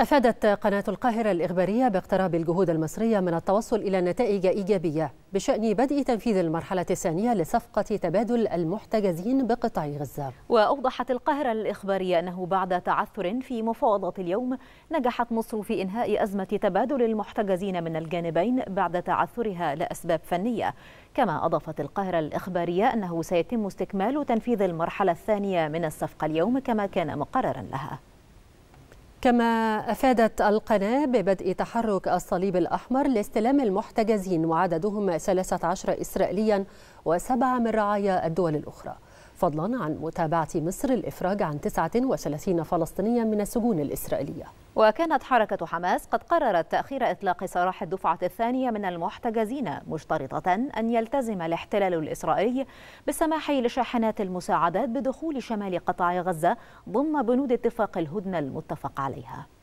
أفادت قناة القاهرة الإخبارية باقتراب الجهود المصرية من التوصل إلى نتائج إيجابية بشأن بدء تنفيذ المرحلة الثانية لصفقة تبادل المحتجزين بقطاع غزة وأوضحت القاهرة الإخبارية أنه بعد تعثر في مفاوضات اليوم نجحت مصر في إنهاء أزمة تبادل المحتجزين من الجانبين بعد تعثرها لأسباب فنية كما أضافت القاهرة الإخبارية أنه سيتم استكمال تنفيذ المرحلة الثانية من الصفقة اليوم كما كان مقررا لها كما أفادت القناة ببدء تحرك الصليب الأحمر لاستلام المحتجزين وعددهم 13 إسرائيليا وسبعة من رعايا الدول الأخرى فضلا عن متابعة مصر الإفراج عن 39 فلسطينيا من السجون الإسرائيلية وكانت حركة حماس قد قررت تأخير إطلاق سراح الدفعة الثانية من المحتجزين مشترطة أن يلتزم الاحتلال الإسرائيلي بالسماح لشاحنات المساعدات بدخول شمال قطاع غزة ضمن بنود اتفاق الهدنة المتفق عليها